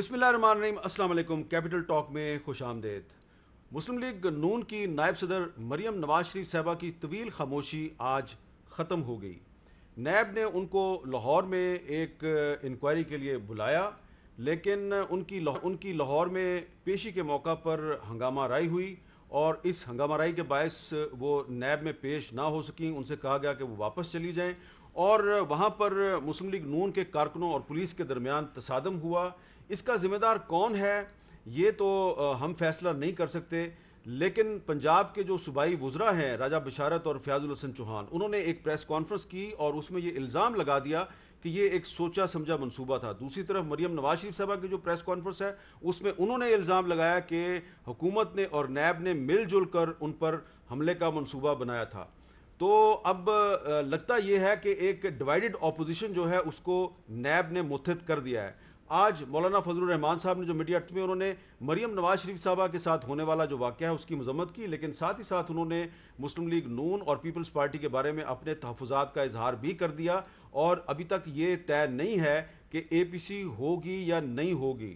बिसमीम Aslam capital talk में खुश आमदेद मुस्लिम लीग नून की नायब सदर मरियम नवाज शरीफ साहबा की तवील खामोशी आज ख़त्म हो गई नैब ने उनको लाहौर में एक इंक्वायरी के लिए बुलाया लेकिन उनकी उनकी लाहौर में पेशी के मौका पर हंगामा राई हुई और इस हंगामा राई के बायस वो नैब में पेश ना हो सकें उनसे कहा गया कि वो वापस चली जाएँ और वहाँ पर मुस्लिम लीग नून के कारकुनों और पुलिस के दरमियान तसादम हुआ इसका ज़िम्मेदार कौन है ये तो हम फैसला नहीं कर सकते लेकिन पंजाब के जो सूबाई वज्रा हैं राजा बशारत और फयाजुल हसन चौहान उन्होंने एक प्रेस कॉन्फ्रेंस की और उसमें ये इल्ज़ाम लगा दिया कि ये एक सोचा समझा मनसूबा था दूसरी तरफ मरियम नवाज शरीफ साहबा की जो प्रेस कॉन्फ्रेंस है उसमें उन्होंने इल्ज़ाम लगाया कि हुकूमत ने और नैब ने मिलजुल कर उन पर हमले का मनसूबा बनाया था तो अब लगता ये है कि एक डिवाइडेड ऑपोजिशन जो है उसको नैब ने मुथित कर दिया है आज मौलाना फजल रहमान साहब ने जो मीडिया अट में उन्होंने मरियम नवाज शरीफ साहबा के साथ होने वाला जो वाक़ है उसकी मजम्मत की लेकिन साथ ही साथ उन्होंने मुस्लिम लीग नून और पीपल्स पार्टी के बारे में अपने तहफात का इजहार भी कर दिया और अभी तक ये तय नहीं है कि ए पी सी होगी या नहीं होगी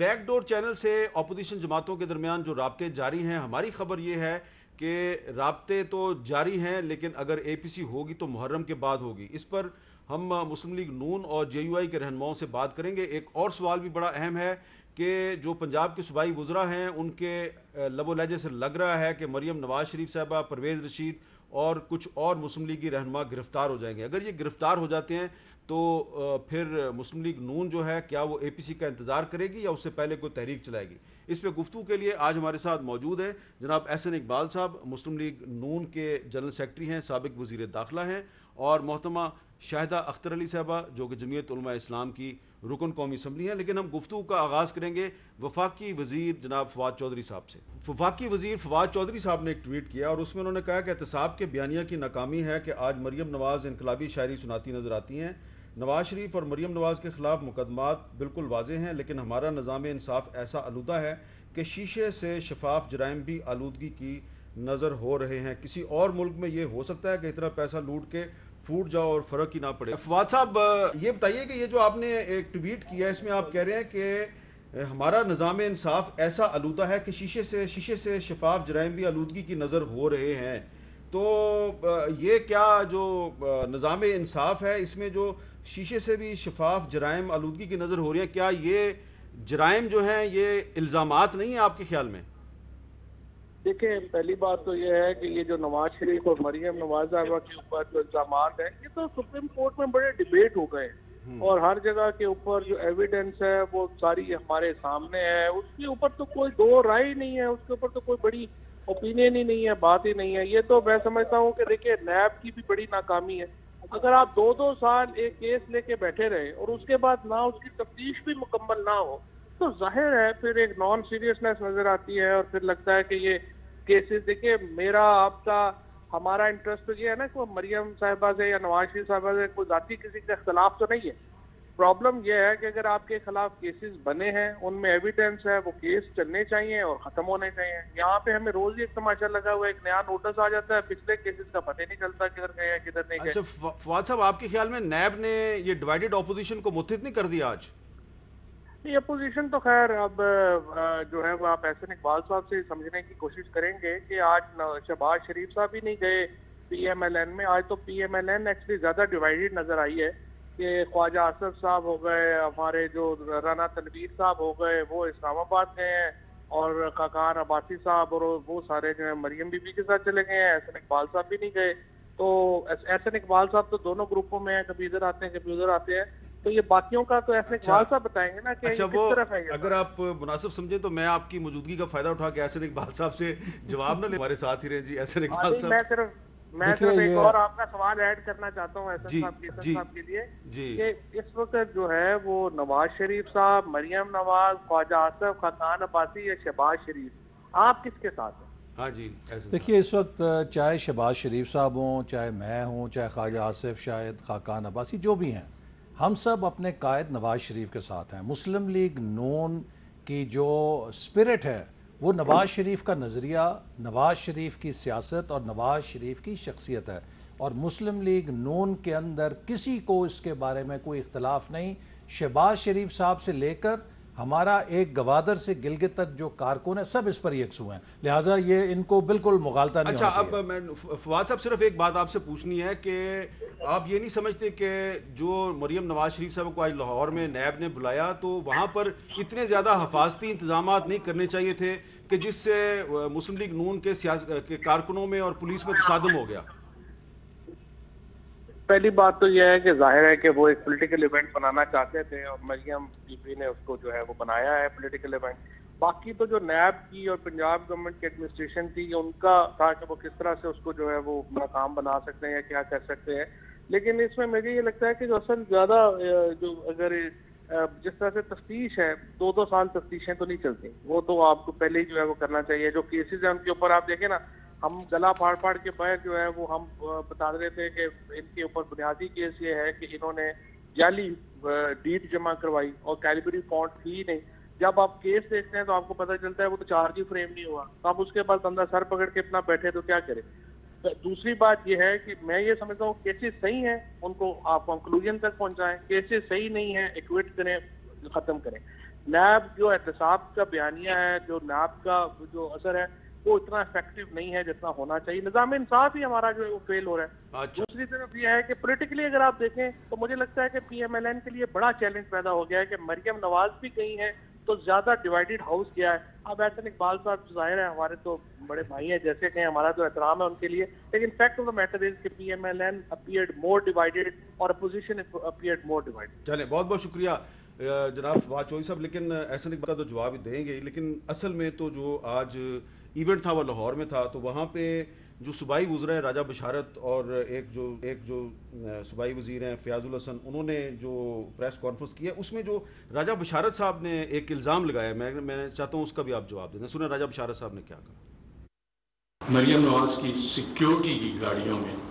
बैकडोर चैनल से अपोजिशन जमातों के दरमियान जो रबते जारी हैं हमारी खबर ये है कि रबते तो जारी हैं लेकिन अगर ए पी सी होगी तो मुहर्रम के बाद होगी इस पर हम मुस्लिम लीग नून और जे के रहनुमाओं से बात करेंगे एक और सवाल भी बड़ा अहम है कि जो पंजाब के सूबाई गुज़रा हैं उनके लबो लहजे से लग रहा है कि मरीम नवाज शरीफ साहबा परवेज़ रशीद और कुछ और मुस्लिम लीग की रहनुमा गिरफ़्तार हो जाएंगे अगर ये गिरफ़्तार हो जाते हैं तो फिर मुस्लिम लीग नून जो है क्या वो ए पी सी का इंतज़ार करेगी या उससे पहले कोई तहरीक चलाएगी इस पर गुफ्तु के लिए आज हमारे साथ मौजूद हैं जनाब एहसन इकबाल साहब मुस्लिम लीग नून के जनरल सेक्रेटरी हैं सबक वज़ी दाखिला हैं और मोहतमा शाहिदा अख्तर अली साहबा जो कि जमीयत इस्लाम की रुकन कौमी असम्बली है लेकिन हम गुफ्तु का आगाज़ करेंगे वफाकी वजीर जनाब फवाद चौधरी साहब से वफाकी वजीर फवाद चौधरी साहब ने एक ट्वीट किया और उसमें उन्होंने कहा कि एहतसाब के बयानिया की नाकामी है कि आज मरीम नवाज़ इनकलाबी शायरी सुनाती नज़र आती हैं नवाज शरीफ और मरीम नवाज़ के ख़िलाफ़ मुकदमा बिल्कुल वाजे हैं लेकिन हमारा निज़ाम इंसाफ ऐसा आलूदा है कि शीशे से शफाफ जराइम भी आलूदगी की नज़र हो रहे हैं किसी और मुल्क में ये हो सकता है कि इतना पैसा लूट के फूट जाओ और फर्क ही ना पड़े फवाद साहब ये बताइए कि ये जो आपने एक ट्वीट किया है इसमें आप कह रहे हैं कि हमारा निज़ाम इंसाफ ऐसा आलूदा है कि शीशे से शीशे से शफाफ जराइम भी आलूदगी की नज़र हो रहे हैं तो ये क्या जो निज़ाम इंसाफ है इसमें जो शीशे से भी शफाफ जराइम आलूदगी की नज़र हो रही है क्या ये जराइम जो हैं ये इल्ज़ाम नहीं हैं आपके ख्याल में देखिए पहली बात तो ये है कि ये जो नवाज शरीफ और मरियम नवाज साहबा के ऊपर जो इल्जाम है ये तो सुप्रीम कोर्ट में बड़े डिबेट हो गए और हर जगह के ऊपर जो एविडेंस है वो सारी हमारे सामने है उसके ऊपर तो कोई दो राय ही नहीं है उसके ऊपर तो कोई बड़ी ओपिनियन ही नहीं है बात ही नहीं है ये तो मैं समझता हूँ कि देखिए नैब की भी बड़ी नाकामी है अगर आप दो दो साल एक केस लेके बैठे रहे और उसके बाद ना उसकी तफ्तीश भी मुकम्मल ना हो तो जाहिर है फिर एक नॉन सीरियसनेस नजर आती है और फिर लगता है कि ये केसेस देखिए मेरा आपका हमारा इंटरेस्ट तो ये है ना कि मरियम साहबा से या नवाज शरीफ साहबा से कोई जाती किसी के खिलाफ तो नहीं है प्रॉब्लम यह है कि अगर आपके खिलाफ केसेस बने हैं उनमें एविडेंस है वो केस चलने चाहिए और खत्म होने चाहिए यहाँ पे हमें रोज ही एक तमाशा लगा हुआ एक नया नोटिस आ जाता है पिछले केसेस का पता नहीं चलता किधर गए किधर नहीं गए अच्छा, फवाद साहब आपके ख्याल में नैब ने ये डिवाइडेड ऑपोजिशन को मुथित नहीं कर दिया आज नहीं अपोजिशन तो खैर अब जो है वो आप ऐसे इकबाल साहब से समझने की कोशिश करेंगे कि आज शहबाज शरीफ साहब ही नहीं गए पीएमएलएन में आज तो पीएमएलएन एक्चुअली ज़्यादा डिवाइडेड नज़र आई है कि ख्वाजा आसफ साहब हो गए हमारे जो राना तनवीर साहब हो गए वो इस्लामाबाद गए हैं और काकार अब्बासी साहब और वो सारे जो है मरियम बीबी के साथ चले गए हैं एहसन इकबाल साहब भी नहीं गए तो एहसन इकबाल साहब तो दोनों ग्रुपों में हैं कभी इधर आते हैं कभी उधर आते हैं तो ये बाकियों का तो ऐसे अच्छा, साहब बताएंगे ना कि अच्छा, किस तरफ है अगर आप मुनासिब समझे तो मैं आपकी मौजूदगी का फायदा उठा के ऐसे इकबाल साहब से जवाब ना ले हमारे साथ ही रहे जी ऐसे इकबाल हाँ साहब मैं सिर्फ मैं सिर्फ एक और आपका सवाल ऐड करना चाहता हूँ ऐसा साहब के साहब के कि इस वक्त जो है वो नवाज शरीफ साहब मरियम नवाज ख्वाजा आसफ खान अबासी या शहबाज शरीफ आप किसके साथ हैं हाँ जी देखिए इस वक्त चाहे शहबाज शरीफ साहब हों चाहे मैं हूँ चाहे ख्वाजा आसफ शायद खाकान अब्बासी जो भी हैं हम सब अपने कायद नवाज शरीफ के साथ हैं मुस्लिम लीग नोन की जो स्पिरिट है वो नवाज शरीफ का नज़रिया नवाज शरीफ की सियासत और नवाज शरीफ की शख्सियत है और मुस्लिम लीग नोन के अंदर किसी को इसके बारे में कोई इख्तलाफ नहीं शहबाज शरीफ साहब से लेकर हमारा एक गवादर से गिलगित तक जो कारकुन है सब इस पर यकसु हैं लिहाजा ये इनको बिल्कुल मुगालता नहीं अच्छा अब मैं फवाद साहब सिर्फ एक बात आपसे पूछनी है कि आप ये नहीं समझते कि जो मरीम नवाज शरीफ साहब को आज लाहौर में नैब ने बुलाया तो वहाँ पर इतने ज़्यादा हफाजती इंतजाम नहीं करने चाहिए थे कि जिससे मुस्लिम लीग नून के, के कारकुनों में और पुलिस में तसादम हो गया पहली बात तो यह है कि जाहिर है कि वो एक पॉलिटिकल इवेंट बनाना चाहते थे और मरियम बीबी ने उसको जो है वो बनाया है पॉलिटिकल इवेंट बाकी तो जो नैब की और पंजाब गवर्नमेंट की एडमिनिस्ट्रेशन थी उनका था कि वो किस तरह से उसको जो है वो नाकाम बना सकते हैं या क्या कर सकते हैं लेकिन इसमें मुझे ये लगता है कि जो असल ज़्यादा जो अगर जिस तरह से तफ्तीश है दो दो साल तफ्तीशें तो नहीं चलती वो तो आपको पहले ही जो है वो करना चाहिए जो केसेज हैं उनके ऊपर आप देखें ना हम गला फाड़ फाड़ के पैर जो है वो हम बता रहे थे कि इनके ऊपर बुनियादी केस ये है कि इन्होंने जाली डीट जमा करवाई और कैलिबरी फॉन्ट थी नहीं जब आप केस देखते हैं तो आपको पता चलता है वो तो चार्ज ही फ्रेम नहीं हुआ तो आप उसके बाद बंदा सर पकड़ के अपना बैठे तो क्या करे तो दूसरी बात यह है कि मैं ये समझता हूँ केसेस सही हैं उनको आप कंक्लूजन तक पहुंचाएं केसेस सही नहीं है इक्विट करें खत्म करें नैब जो एहतसाब का बयानिया है जो नैब का जो असर है वो इतना इफेक्टिव नहीं है जितना होना चाहिए निज़ाम इंसाफ ही हमारा जो है वो फेल हो रहा है अच्छा। दूसरी तरफ ये है कि पोलिटिकली अगर आप देखें तो मुझे लगता है कि पीएमएलएन के लिए बड़ा चैलेंज पैदा हो गया है कि मरियम नवाज भी गई है तो ज्यादा डिवाइडेड हाउस गया है अब ऐसे इकबाल साहब जाहिर है हमारे तो बड़े भाई हैं जैसे कहें हमारा तो एहतराम है उनके लिए लेकिन fact of the matter is कि पीएमएलएन अपीयर्ड मोर डिवाइडेड और अपोजिशन अपीयर्ड मोर डिवाइडेड चले बहुत बहुत शुक्रिया जनाब फवाद चौधरी साहब लेकिन ऐसा नहीं तो जवाब देंगे लेकिन असल में तो जो आज इवेंट था वह लाहौर में था तो वहाँ पे जो सूबाई गुजरे हैं राजा बशारत और एक जो एक जो सूबाई वज़ीर हैं फ़याज़ुल हसन उन्होंने जो प्रेस कॉन्फ्रेंस की है उसमें जो राजा बशारत साहब ने एक इल्ज़ाम लगाया मैं मैं चाहता हूँ उसका भी आप जवाब देना सुना राजा बशारत साहब ने क्या कहा मरियम नवाज की सिक्योरिटी की गाड़ियों में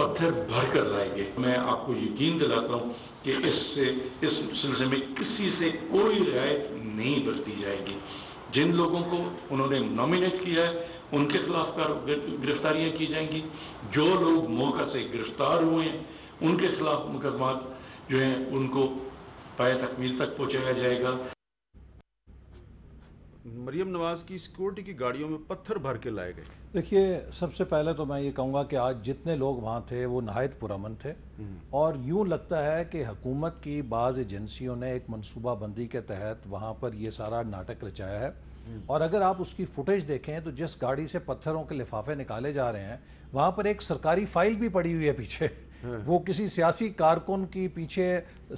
पत्थर भर कर लाएंगे मैं आपको यकीन दिलाता हूँ कि इससे इस सिलसिले में किसी से कोई रियायत नहीं बरती जाएगी जिन लोगों को उन्होंने नॉमिनेट किया है उनके खिलाफ गिरफ्तारियाँ की जाएंगी जो लोग मौका से गिरफ्तार हुए हैं उनके खिलाफ मुकदमा जो हैं उनको पाए तकमील तक पहुँचाया जाएगा मरियम नवाज़ की सिक्योरिटी की गाड़ियों में पत्थर भर के लाए गए देखिए सबसे पहले तो मैं ये कहूँगा कि आज जितने लोग वहाँ थे वो नहायत पुरमन थे हम्म। और यूँ लगता है कि हकूमत की बाज़ एजेंसियों ने एक मनसूबाबंदी के तहत वहाँ पर ये सारा नाटक रचाया है हम्म। और अगर आप उसकी फुटेज देखें तो जिस गाड़ी से पत्थरों के लिफाफे निकाले जा रहे हैं वहाँ पर एक सरकारी फाइल भी पड़ी हुई है पीछे हाँ। वो किसी सियासी कारकुन की पीछे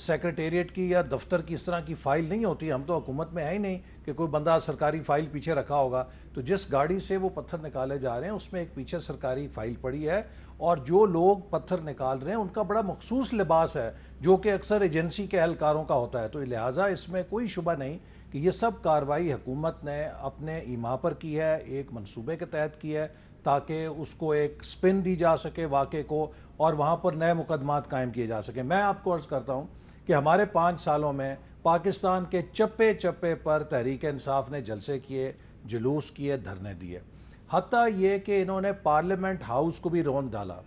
सेक्रेटेरिएट की या दफ्तर की इस तरह की फ़ाइल नहीं होती हम तो हुकूमत में है ही नहीं कि कोई बंदा सरकारी फ़ाइल पीछे रखा होगा तो जिस गाड़ी से वो पत्थर निकाले जा रहे हैं उसमें एक पीछे सरकारी फ़ाइल पड़ी है और जो लोग पत्थर निकाल रहे हैं उनका बड़ा मखसूस लिबास है जो कि अक्सर एजेंसी के एहलकारों का होता है तो लिहाजा इसमें कोई शुबा नहीं कि ये सब कार्रवाई हुकूमत ने अपने ईमा पर की है एक मनसूबे के तहत की है ताकि उसको एक स्पिन दी जा सके वाक़े को और वहाँ पर नए मुकदमात कायम किए जा सकें मैं आपको अर्ज़ करता हूँ कि हमारे पाँच सालों में पाकिस्तान के चप्पे चप्पे पर तहरीक इंसाफ ने जलसे किए जुलूस किए धरने दिए हती ये कि इन्होंने पार्लियामेंट हाउस को भी रोन डाला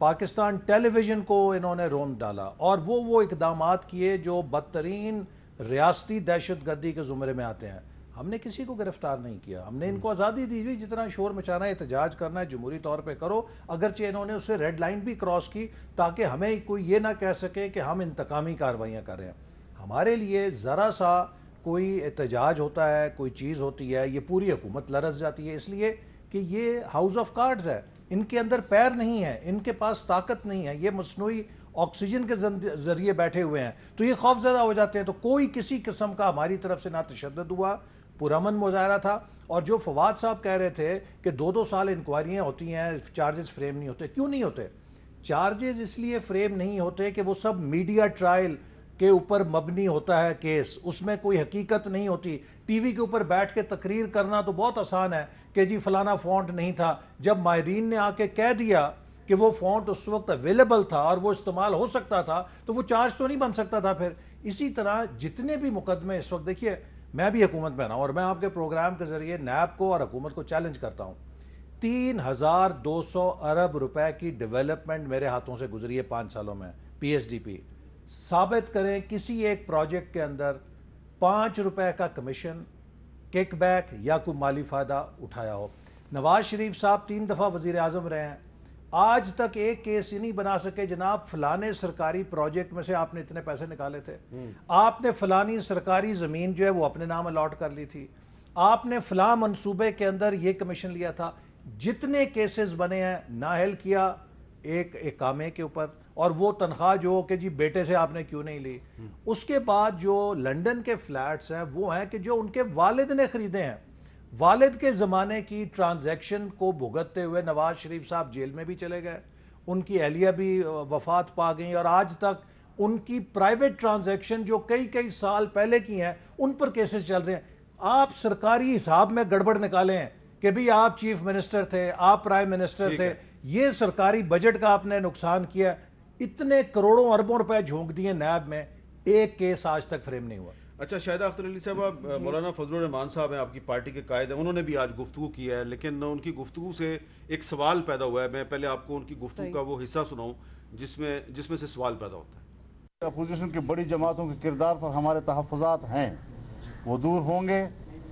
पाकिस्तान टेलीविज़न को इन्होंने रोन डाला और वो वो इकदाम किए जो बदतरीन रियाती दहशत गर्दी के ज़ुमरे में आते हैं हमने किसी को गिरफ्तार नहीं किया हमने हम्म। इनको आज़ादी दी हुई जितना शोर मचाना है एहतजाज करना है जमहूरी तौर पर करो अगरचे इन्होंने उससे रेड लाइन भी क्रॉस की ताकि हमें कोई ये ना कह सके कि हम इंतकामी कार्रवाइयाँ कर रहे हैं हमारे लिए ज़रा सा कोई एहतजाज होता है कोई चीज़ होती है ये पूरी हुकूमत लरस जाती है इसलिए कि ये हाउस ऑफ कार्ड्स है इनके अंदर पैर नहीं है इनके पास ताकत नहीं है ये मसनू ऑक्सीजन के ज़रिए बैठे हुए हैं तो ये खौफ ज्यादा हो जाते हैं तो कोई किसी किस्म का हमारी तरफ से ना तशद हुआ पुरमन मुजाहरा था और जो फवाद साहब कह रहे थे कि दो दो साल इंक्वायरियाँ होती हैं चार्जेस फ्रेम नहीं होते क्यों नहीं होते चार्जेस इसलिए फ्रेम नहीं होते कि वो सब मीडिया ट्रायल के ऊपर मबनी होता है केस उसमें कोई हकीकत नहीं होती टीवी के ऊपर बैठ के तकरीर करना तो बहुत आसान है कि जी फलाना फॉन्ट नहीं था जब माहरीन ने आके कह दिया कि वो फॉन्ट उस वक्त अवेलेबल था और वो इस्तेमाल हो सकता था तो वो चार्ज तो नहीं बन सकता था फिर इसी तरह जितने भी मुकदमे इस वक्त देखिए मैं भी हुकूमत में रहा हूँ और मैं आपके प्रोग्राम के ज़रिए नैब को और हुकूमत को चैलेंज करता हूँ तीन हज़ार दो सौ अरब रुपए की डेवलपमेंट मेरे हाथों से गुजरी है पाँच सालों में पीएसडीपी साबित करें किसी एक प्रोजेक्ट के अंदर पाँच रुपए का कमीशन किकबैक या कोई माली फ़ायदा उठाया हो नवाज शरीफ साहब तीन दफ़ा वज़ी अजम रहे हैं आज तक एक केस ही नहीं बना सके जनाब फलाने सरकारी प्रोजेक्ट में से आपने इतने पैसे निकाले थे हम्म। आपने फलानी सरकारी ज़मीन जो है वो अपने नाम अलॉट कर ली थी आपने फला मनसूबे के अंदर ये कमीशन लिया था जितने केसेस बने हैं नाहल किया एक एकामे के ऊपर और वो तनख्वाह जो कि जी बेटे से आपने क्यों नहीं ली हम्म। उसके बाद जो लंदन के फ्लैट्स हैं वो हैं कि जो उनके वालिद ने ख़रीदे हैं वालिद के ज़माने की ट्रांजैक्शन को भुगतते हुए नवाज शरीफ साहब जेल में भी चले गए उनकी अहलिया भी वफात पा गई और आज तक उनकी प्राइवेट ट्रांजैक्शन जो कई कई साल पहले की हैं उन पर केसेस चल रहे हैं आप सरकारी हिसाब में गड़बड़ निकाले हैं कि भाई आप चीफ मिनिस्टर थे आप प्राइम मिनिस्टर थे ये सरकारी बजट का आपने नुकसान किया इतने करोड़ों अरबों रुपए झोंक दिए नैब में एक केस आज तक फ्रेम नहीं हुआ अच्छा शायद अख्तर अली साहब आप मौलाना फजल रहमान साहब हैं आपकी पार्टी के कायद हैं उन्होंने भी आज गुफ्तु किया है लेकिन उनकी गुफ्तु से एक सवाल पैदा हुआ है मैं पहले आपको उनकी गुफ्तु का वो हिस्सा सुनाऊँ जिसमें जिसमें से सवाल पैदा होता है अपोजिशन की बड़ी जमातों के किरदार पर हमारे तहफ़ात हैं वो दूर होंगे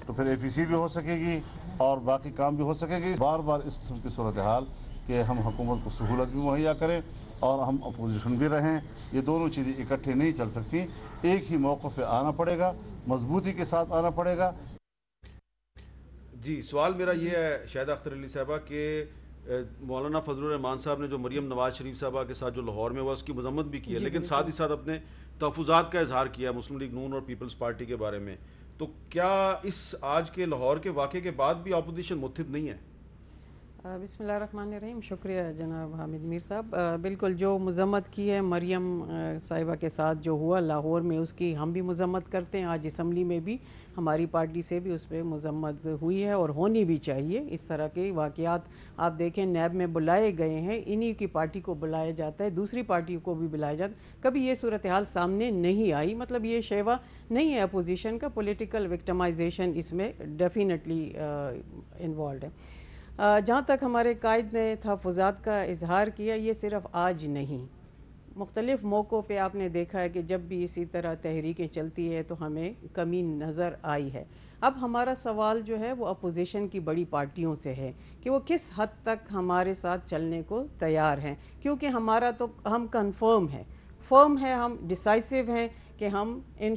तो फिर ए पी सी भी हो सकेगी और बाकी काम भी हो सकेगी बार बार इस किस्म की सूरत हाल कि हम हुकूमत को सहूलत भी मुहैया करें और हम अपोजिशन भी रहें ये दोनों चीज़ें इकट्ठे नहीं चल सकती एक ही मौक़ पर आना पड़ेगा मजबूती के साथ आना पड़ेगा जी सवाल मेरा ये है शायद अख्तर अली साहबा के मौलाना फजलरहमान साहब ने जो मरीम नवाज शरीफ साहबा के साथ जो लाहौर में हुआ उसकी मजम्मत भी की है लेकिन साथ ही साथ अपने तहफात का इजहार किया मुस्लिम लीग नून और पीपल्स पार्टी के बारे में तो क्या इस आज के लाहौर के वाक़े के बाद भी अपोजिशन मुतहद नहीं है रहीम शुक्रिया जनाब हामिद मीर साहब बिल्कुल जो मजम्मत की है मरियम साहिबा के साथ जो हुआ लाहौर में उसकी हम भी मजम्मत करते हैं आज इसम्बली में भी हमारी पार्टी से भी उस पर मजम्मत हुई है और होनी भी चाहिए इस तरह के वाकियात आप देखें नैब में बुलाए गए हैं इन्हीं की पार्टी को बुलाया जाता है दूसरी पार्टी को भी बुलाया जाता है कभी ये सूरत हाल सामने नहीं आई मतलब ये शेवा नहीं है अपोजिशन का पोलिटिकल विक्टमाइजेशन इसमें डेफिनेटली इन्वॉल्व है जहाँ तक हमारे कायद ने तहफात का इजहार किया ये सिर्फ़ आज नहीं मुख्तलिफ़ मौक़ों पर आपने देखा है कि जब भी इसी तरह तहरीकें चलती है तो हमें कमी नज़र आई है अब हमारा सवाल जो है वो अपोजिशन की बड़ी पार्टियों से है कि वो किस हद तक हमारे साथ चलने को तैयार हैं क्योंकि हमारा तो हम कन्फर्म है फर्म है हम डिसाइसिव हैं कि हम इन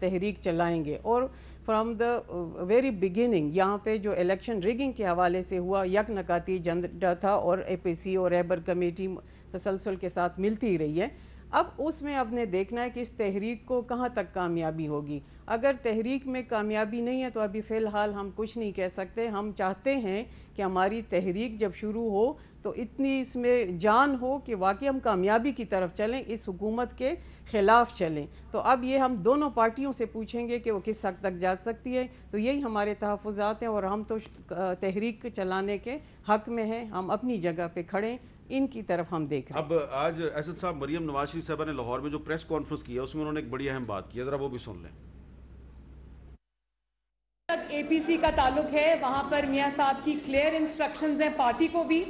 तहरीक चलाएंगे और फ्रॉम द वेरी बिगिनिंग यहाँ पे जो इलेक्शन रिगिंग के हवाले से हुआ यक नकाती जनडा था और ए पी सी और एबर कमेटी तसलसल के साथ मिलती ही रही है अब उसमें आपने देखना है कि इस तहरीक को कहाँ तक कामयाबी होगी अगर तहरीक में कामयाबी नहीं है तो अभी फ़िलहाल हम कुछ नहीं कह सकते हम चाहते हैं कि हमारी तहरीक जब शुरू हो तो इतनी इसमें जान हो कि वाकई हम कामयाबी की तरफ चलें इस हुकूमत के ख़िलाफ़ चलें तो अब ये हम दोनों पार्टियों से पूछेंगे कि वो किस हद तक जा सकती है तो यही हमारे तहफ़ात हैं और हम तो तहरीक चलाने के हक़ में हैं हम अपनी जगह पर खड़े इनकी तरफ हम देख रहे हैं अब आज एसद साहब मरियम नवाज शरीफ साहबा ने लाहौर में जो प्रेस कॉन्फ्रेंस किया उसमें उन्होंने एक बड़ी अहम बात की ज़रा वो भी सुन लें तक एपीसी का ताल्लुक है वहां पर मियाँ साहब की क्लियर इंस्ट्रक्शंस हैं पार्टी को भी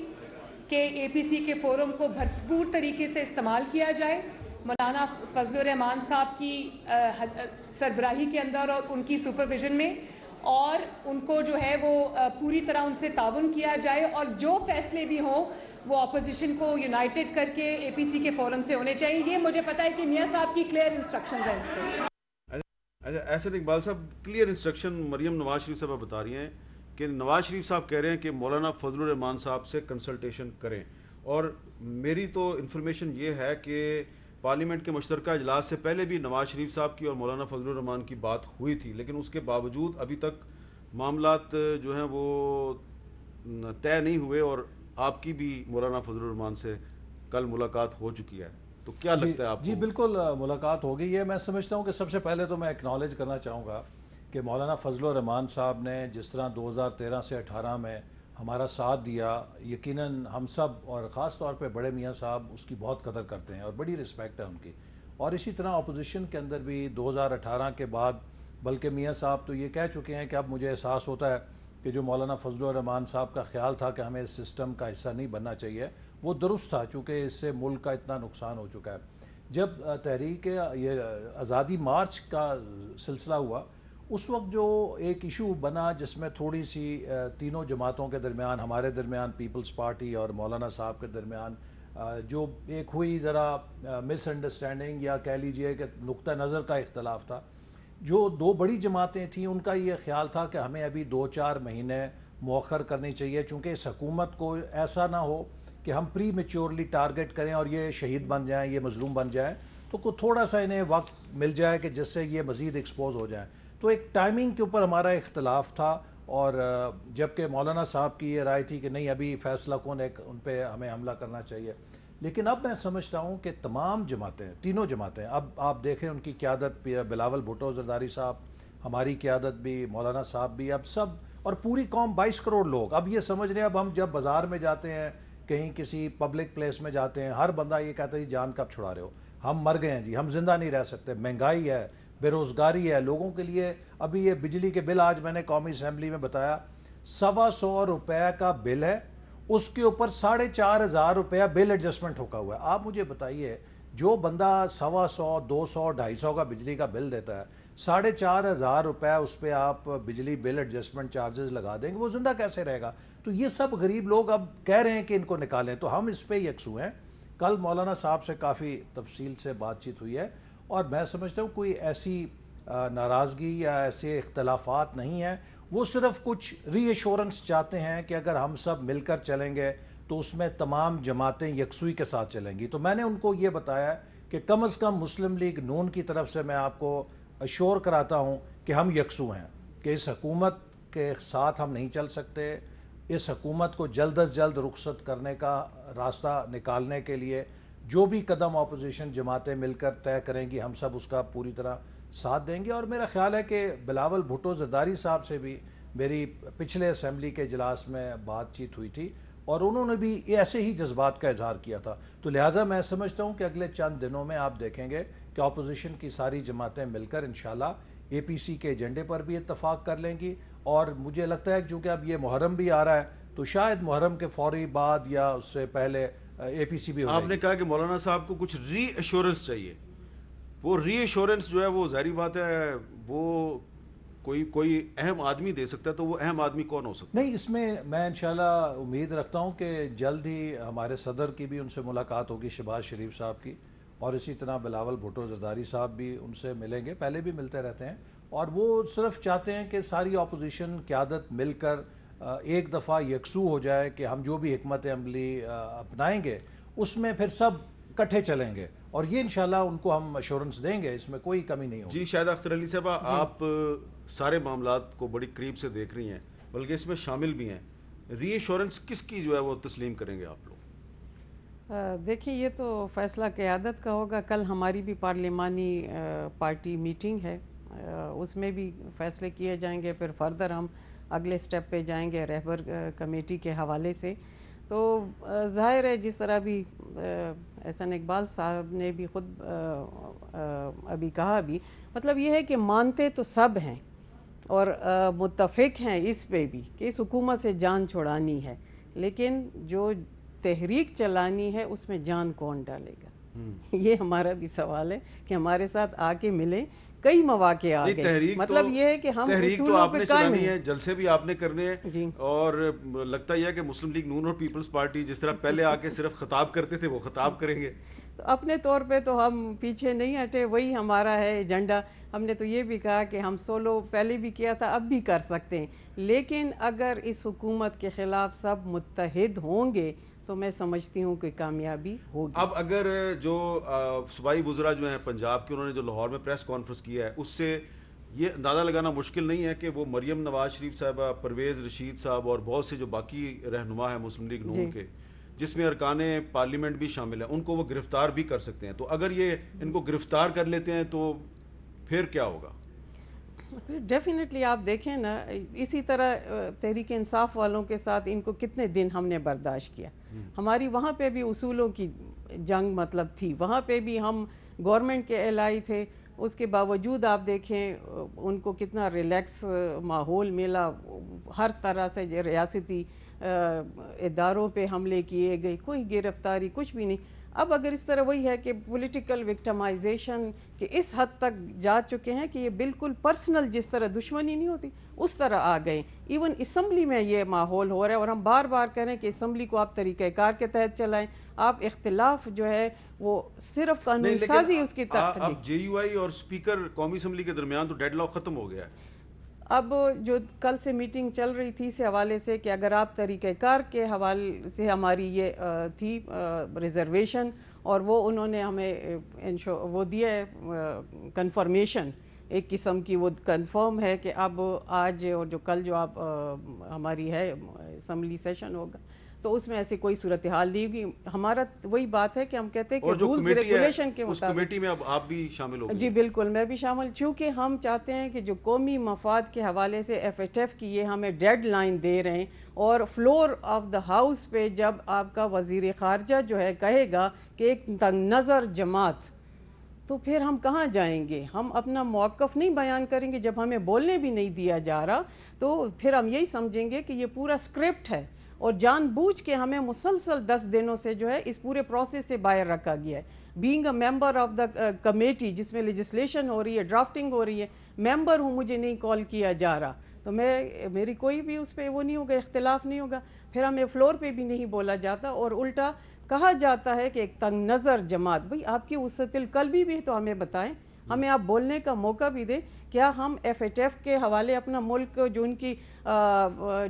कि एपीसी के फोरम को भरपूर तरीके से इस्तेमाल किया जाए मौलाना फजल साहब की सरबराही के अंदर और उनकी सुपरविजन में और उनको जो है वो पूरी तरह उनसे ताउन किया जाए और जो फैसले भी हों वो अपोजिशन को यूनाइटेड करके एपीसी के फोरम से होने चाहिए ये मुझे पता है कि मियाँ साहब की क्लियर इंस्ट्रक्शन है इस पर अच्छा, अच्छा ऐसे इकबाल साहब क्लियर इंस्ट्रक्शन मरियम नवाज शरीफ साहब बता रही हैं कि नवाज शरीफ साहब कह रहे हैं कि मौलाना फजलरहमान साहब से कंसल्टेशन करें और मेरी तो इन्फॉर्मेशन ये है कि पार्लियामेंट के मुश्तर अजलास से पहले भी नवाज शरीफ साहब की और मौलाना फजलरहमान की बात हुई थी लेकिन उसके बावजूद अभी तक मामला जो हैं वो तय नहीं हुए और आपकी भी मौलाना फजलरहमान से कल मुलाकात हो चुकी है तो क्या लगता है आप जी बिल्कुल मुलाकात हो गई है मैं समझता हूँ कि सबसे पहले तो मैं एक्नॉलेज करना चाहूँगा कि मौलाना फजल साहब ने जिस तरह तेरह से अठारह में हमारा साथ दिया यकीनन हम सब और ख़ास तौर पे बड़े मियाँ साहब उसकी बहुत कदर करते हैं और बड़ी रिस्पेक्ट है उनकी और इसी तरह अपोजिशन के अंदर भी 2018 के बाद बल्कि मियाँ साहब तो ये कह चुके हैं कि अब मुझे एहसास होता है कि जो मौलाना फजलान साहब का ख्याल था कि हमें इस सिस्टम का हिस्सा नहीं बनना चाहिए वो दुरुस्त था चूँकि इससे मुल्क का इतना नुकसान हो चुका है जब तहरीक ये आज़ादी मार्च का सिलसिला हुआ उस वक्त जो एक इशू बना जिसमें थोड़ी सी तीनों जमातों के दरमियान हमारे दरमियान पीपल्स पार्टी और मौलाना साहब के दरमियान जो एक हुई ज़रा मिसअंडरस्टैंडिंग या कह लीजिए कि नुक़ नज़र का इख्तलाफ था जो दो बड़ी जमातें थीं उनका ये ख्याल था कि हमें अभी दो चार महीने मौखर करनी चाहिए चूँकि इस हकूमत को ऐसा ना हो कि हम प्री मेच्योरली टारगेट करें और ये शहीद बन जाएँ ये मजलूम बन जाएँ तो को थोड़ा सा इन्हें वक्त मिल जाए कि जिससे ये मज़ीद एक्सपोज हो जाएँ तो एक टाइमिंग के ऊपर हमारा इख्तलाफ था और जबकि मौलाना साहब की ये राय थी कि नहीं अभी फैसला कौन है उन पर हमें हमला करना चाहिए लेकिन अब मैं समझता हूँ कि तमाम जमातें तीनों जमातें अब आप देखें उनकी क्यादत बिलावल भुटो जरदारी साहब हमारी क्यादत भी मौलाना साहब भी अब सब और पूरी कौम 22 करोड़ लोग अब ये समझ रहे हैं अब हम जब बाज़ार में जाते हैं कहीं किसी पब्लिक प्लेस में जाते हैं हर बंदा ये कहता है जान कब छुड़ा रहे हो हम मर गए हैं जी हम जिंदा नहीं रह सकते महंगाई है बेरोज़गारी है लोगों के लिए अभी ये बिजली के बिल आज मैंने कौमी असम्बली में बताया सवा सौ रुपये का बिल है उसके ऊपर साढ़े चार हज़ार रुपया बिल एडजस्टमेंट होगा हुआ है आप मुझे बताइए जो बंदा सवा सौ दो सौ ढाई सौ का बिजली का बिल देता है साढ़े चार हज़ार रुपया उस पर आप बिजली बिल एडजस्टमेंट चार्जेस लगा देंगे वो ज़िंदा कैसे रहेगा तो ये सब गरीब लोग अब कह रहे हैं कि इनको निकालें तो हम इस पर यकसू हैं कल मौलाना साहब से काफ़ी तफसील से बातचीत हुई है और मैं समझता हूँ कोई ऐसी नाराज़गी या ऐसे इख्तलाफात नहीं हैं वो सिर्फ कुछ रीएश्योरेंस चाहते हैं कि अगर हम सब मिलकर चलेंगे तो उसमें तमाम जमातें यकसुई के साथ चलेंगी तो मैंने उनको ये बताया कि कम अज़ कम मुस्लिम लीग नून की तरफ से मैं आपको अश्योर कराता हूँ कि हम यकसू हैं कि इस हकूमत के साथ हम नहीं चल सकते इस हकूमत को जल्द अज जल्द रुखसत करने का रास्ता निकालने के लिए जो भी कदम अपोजिशन जमातें मिलकर तय करेंगी हम सब उसका पूरी तरह साथ देंगे और मेरा ख्याल है कि बिलावल भुटो जरदारी साहब से भी मेरी पिछले असम्बली के इजलास में बातचीत हुई थी और उन्होंने भी ऐसे ही जज्बात का इजहार किया था तो लिहाजा मैं समझता हूँ कि अगले चंद दिनों में आप देखेंगे कि अपोजिशन की सारी जमातें मिलकर इन ए पी सी के एजेंडे पर भी इतफाक़ कर लेंगी और मुझे लगता है कि चूँकि अब ये मुहरम भी आ रहा है तो शायद मुहरम के फौरी बाद या उससे पहले ए पी सी भी हो आपने कहा कि मौलाना साहब को कुछ री एश्योरेंस चाहिए वो री एश्योरेंस जो है वो जहरी बात है वो कोई कोई अहम आदमी दे सकता है तो वो अहम आदमी कौन हो सकता है नहीं इसमें मैं इंशाल्लाह उम्मीद रखता हूँ कि जल्द ही हमारे सदर की भी उनसे मुलाकात होगी शहबाज शरीफ साहब की और इसी तरह बिलावल भुटो जरदारी साहब भी उनसे मिलेंगे पहले भी मिलते रहते हैं और वो सिर्फ चाहते हैं कि सारी अपोजिशन क्यादत मिलकर एक दफ़ा यकसू हो जाए कि हम जो भी हमत अमली अपनाएंगे उसमें फिर सब कट्ठे चलेंगे और ये इनशाला उनको हम अश्योरेंस देंगे इसमें कोई कमी नहीं होगी जी शायद अख्तर अली साहब आप सारे मामला को बड़ी करीब से देख रही हैं बल्कि इसमें शामिल भी हैं रीएश्योरेंस किसकी जो है वो तस्लीम करेंगे आप लोग देखिए ये तो फ़ैसला क़्यादत का होगा कल हमारी भी पार्लियामानी पार्टी मीटिंग है उसमें भी फ़ैसले किए जाएंगे फिर फर्दर हम अगले स्टेप पे जाएंगे रहबर कमेटी के हवाले से तो ज़ाहिर है जिस तरह भी एहसन इकबाल साहब ने भी ख़ुद अभी कहा भी मतलब ये है कि मानते तो सब हैं और मुतफिक हैं इस पे भी कि इस हुकूमत से जान छुड़ानी है लेकिन जो तहरीक चलानी है उसमें जान कौन डालेगा हम्म। ये हमारा भी सवाल है कि हमारे साथ आके मिलें कई मौाक़े आ गए तो- मतलब तो, ये है कि हम तहरीक तो आपने चलानी है जलसे भी आपने करने हैं और लगता यह है कि मुस्लिम लीग नून और पीपल्स पार्टी जिस तरह पहले आके सिर्फ खताब करते थे वो खताब करेंगे तो अपने तौर पे तो हम पीछे नहीं हटे वही हमारा है एजेंडा हमने तो ये भी कहा कि हम सोलो पहले भी किया था अब भी कर सकते हैं लेकिन अगर इस हुकूमत के ख़िलाफ़ सब मुतहद होंगे तो मैं समझती हूँ कि कामयाबी होगी अब अगर जो सूबाई बुजरा जो हैं पंजाब के उन्होंने जो लाहौर में प्रेस कॉन्फ्रेंस किया है उससे ये अंदाज़ा लगाना मुश्किल नहीं है कि वो मरियम नवाज शरीफ साहबा परवेज़ रशीद साहब और बहुत से जो बाकी रहनुमा हैं मुस्लिम लीग नून के जिसमें अरकान पार्लियामेंट भी शामिल हैं उनको वो गिरफ़्तार भी कर सकते हैं तो अगर ये इनको गिरफ़्तार कर लेते हैं तो फिर क्या होगा डेफिनेटली आप देखें ना इसी तरह तहरीक इंसाफ वालों के साथ इनको कितने दिन हमने बर्दाश्त किया हम्म। हमारी वहाँ पे भी उसूलों की जंग मतलब थी वहाँ पे भी हम गवर्नमेंट के एल थे उसके बावजूद आप देखें उनको कितना रिलैक्स माहौल मिला हर तरह से रियासती इदारों पे हमले किए गए कोई गिरफ्तारी कुछ भी नहीं अब अगर इस तरह वही है कि पॉलिटिकल विक्टमाइजेशन के इस हद तक जा चुके हैं कि ये बिल्कुल पर्सनल जिस तरह दुश्मनी नहीं होती उस तरह आ गए इवन इसम्बली में ये माहौल हो रहा है और हम बार बार कह रहे हैं कि इसम्बली को आप तरीक़ार के तहत चलाएं आप इख्तलाफ जो है वो सिर्फ कानून साजी उसकी जे यू आई और स्पीकर कौमी इसम्बली के दरमियान तो डेड लॉक ख़त्म हो गया है अब जो कल से मीटिंग चल रही थी इस हवाले से कि अगर आप तरीक़ार के हवाले से हमारी ये थी रिज़र्वेशन और वो उन्होंने हमें इंशो वो दिया है कन्फर्मेशन एक किस्म की वो कंफर्म है कि अब आज और जो कल जो आप आ, हमारी है असम्बली सेशन होगा तो उसमें ऐसी कोई सूरत हाल नहीं होगी हमारा वही बात है कि हम कहते हैं कि रूल्स रेगुलेशन के मुताबिक कमेटी में अब आप भी शामिल हो जी बिल्कुल मैं भी शामिल चूँकि हम चाहते हैं कि जो कौमी मफाद के हवाले से एफ एच एफ की ये हमें डेड लाइन दे रहे हैं और फ्लोर ऑफ द हाउस पे जब आपका वजीर खारजा जो है कहेगा कि एक तंग नज़र जमात तो फिर हम कहाँ जाएंगे हम अपना मौक़ नहीं बयान करेंगे जब हमें बोलने भी नहीं दिया जा रहा तो फिर हम यही समझेंगे कि ये पूरा स्क्रिप्ट है और जानबूझ के हमें मुसलसल दस दिनों से जो है इस पूरे प्रोसेस से बाहर रखा गया है being a member of the committee जिसमें लेजिस्लेशन हो रही है ड्राफ्टिंग हो रही है मेम्बर हूँ मुझे नहीं कॉल किया जा रहा तो मैं मेरी कोई भी उस पर वो नहीं होगा इख्तलाफ नहीं होगा फिर हमें फ्लोर पर भी नहीं बोला जाता और उल्टा कहा जाता है कि एक तंग नज़र जमात भाई आपकी उसतिल कल भी, भी तो हमें बताएं हमें आप बोलने का मौका भी दें क्या हम एफ एच एफ के हवाले अपना मुल्क जो उनकी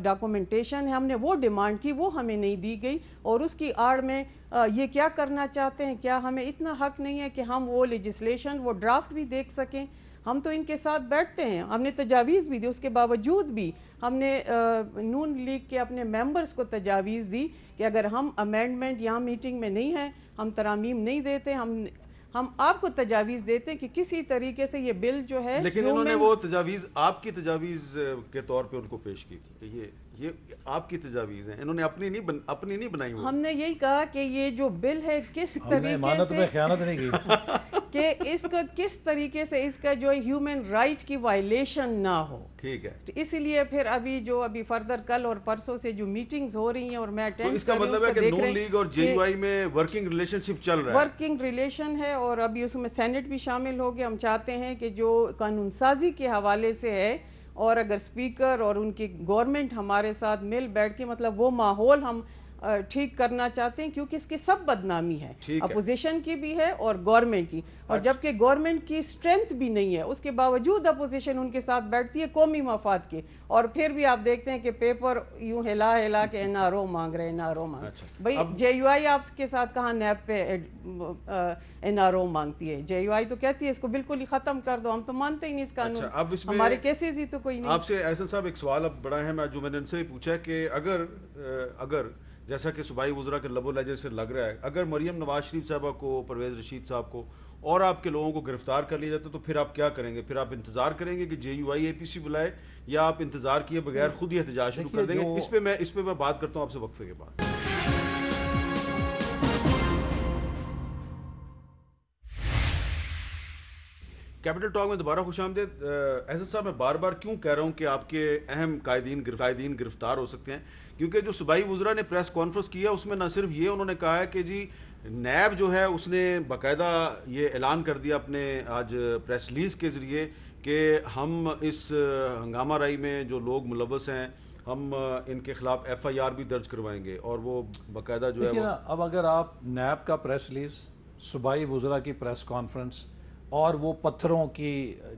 डॉक्यूमेंटेशन है हमने वो डिमांड की वो हमें नहीं दी गई और उसकी आड़ में आ, ये क्या करना चाहते हैं क्या हमें इतना हक नहीं है कि हम वो लेजिस्लेशन वो ड्राफ्ट भी देख सकें हम तो इनके साथ बैठते हैं हमने तजावीज़ भी दी उसके बावजूद भी हमने नून लीग के अपने मेंबर्स को तजावीज़ दी कि अगर हम अमेंडमेंट यहाँ मीटिंग में नहीं है हम तरामीम नहीं देते हम हम आपको तजावीज़ देते हैं कि किसी तरीके से ये बिल जो है लेकिन उन्होंने वो तजावीज़ आपकी तजावीज़ के तौर पर उनको पेश की थी कि तो ये ये आपकी तजावीज हैं इन्होंने अपनी नहीं बन, अपनी नहीं बनाई हमने यही कहा कि ये जो बिल है किस तरीके से कि इसका किस तरीके से इसका जो ह्यूमन राइट की वायलेशन ना हो ठीक है तो इसलिए फिर अभी जो अभी फर्दर कल और परसों से जो मीटिंग्स हो रही हैं और मैं तो इसका मतलब है कि नून लीग और जेयूआई में वर्किंग रिलेशनशिप चल रहा है वर्किंग रिलेशन है और अभी उसमें सेनेट भी शामिल हो गया हम चाहते हैं कि जो कानून साजी के हवाले से है और अगर स्पीकर और उनकी गवर्नमेंट हमारे साथ मिल बैठ के मतलब वो माहौल हम ठीक करना चाहते हैं क्योंकि इसकी सब बदनामी है अपोजिशन की भी है और गवर्नमेंट की और अच्छा। जबकि गवर्नमेंट की स्ट्रेंथ भी नहीं है उसके बावजूद अपोजिशन उनके साथ बैठती है कौमी मफाद के और फिर भी आप देखते हैं कि पेपर यूं हिला हिला के एन आर ओ मांग रहे एन आर ओ मांग अच्छा। भाई जे यू आई आपके साथ कहाँ नैप पे एन आर ओ मांगती है जे यू आई तो कहती है इसको बिल्कुल ही ख़त्म कर दो हम तो मानते ही नहीं इस कानून अच्छा, अब इसमें हमारे केसेज ही तो कोई नहीं आपसे ऐसा साहब एक सवाल अब बड़ा है मैं जो मैंने इनसे पूछा कि अगर अगर जैसा कि सुबाई गुजरा के लबो लहजे से लग रहा है अगर मरीम नवाज शरीफ साहबा को परवेज़ रशीद साहब को और आपके लोगों को गिरफ्तार कर लिया जाता तो फिर आप क्या करेंगे फिर आप इंतज़ार करेंगे कि जे you I A P C बुलाए या आप इंतज़ार किए बगैर खुद ही एहतजाज शुरू कर देंगे इस पर मैं इस पर मैं बात करता हूँ आपसे वक्फे के बाद कैपिटल टॉक में दोबारा खुश आमदेद एहसद साहब मैं बार बार क्यों कह रहा हूँ कि आपके अहम कायदीन गिरफ्तार हो सकते हैं क्योंकि जो सुबाई वजरा ने प्रेस कॉन्फ्रेंस किया उसमें न सिर्फ ये उन्होंने कहा है कि जी नैब जो है उसने बाकायदा ये ऐलान कर दिया अपने आज प्रेस रिलीज़ के ज़रिए कि हम इस हंगामा राई में जो लोग मुलवस हैं हम इनके खिलाफ एफ आई आर भी दर्ज करवाएंगे और वो बाकायदा जो है अब अगर आप नैब का प्रेस रिलीज़ सूबाई वजरा की प्रेस कॉन्फ्रेंस और वो पत्थरों की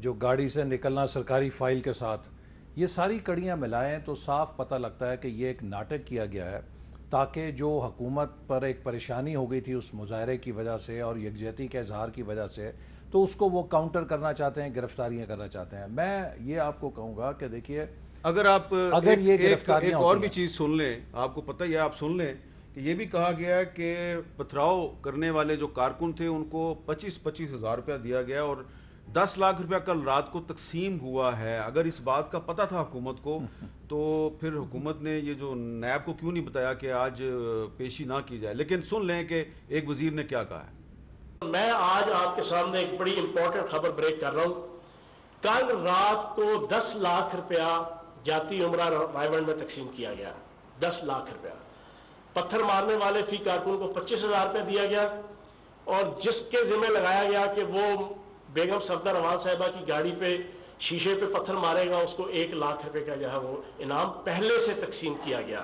जो गाड़ी से निकलना सरकारी फाइल के साथ ये सारी कड़ियाँ मिलाएं तो साफ पता लगता है कि ये एक नाटक किया गया है ताकि जो हकूमत पर एक परेशानी हो गई थी उस मुजाहरे की वजह से और यकजहती के इजहार की वजह से तो उसको वो काउंटर करना चाहते हैं गिरफ्तारियां करना चाहते हैं मैं ये आपको कहूँगा कि देखिए अगर आप अगर एक, ये एक, एक और भी चीज़ सुन लें आपको पता है आप सुन लें कि ये भी कहा गया है कि पथराव करने वाले जो कारकुन थे उनको पच्चीस पच्चीस हज़ार रुपया दिया गया और दस लाख रुपया कल रात को तकसीम हुआ है अगर इस बात का पता था हुकूमत को तो फिर हुकूमत ने ये जो नैब को क्यों नहीं बताया कि आज पेशी ना की जाए लेकिन सुन लें कि एक वजीर ने क्या कहा है मैं आज आपके सामने एक बड़ी इंपॉर्टेंट खबर ब्रेक कर रहा हूं कल रात को दस लाख रुपया जाती उम्र रायवंड में तकसीम किया गया दस लाख रुपया पत्थर मारने वाले फी कारकुन को पच्चीस हजार रुपया दिया गया और जिसके जिम्मे लगाया गया कि वो बेगम सफदर रवान साहबा की गाड़ी पे शीशे पे पत्थर मारेगा उसको एक लाख रुपए का जो है वो इनाम पहले से तकसीम किया गया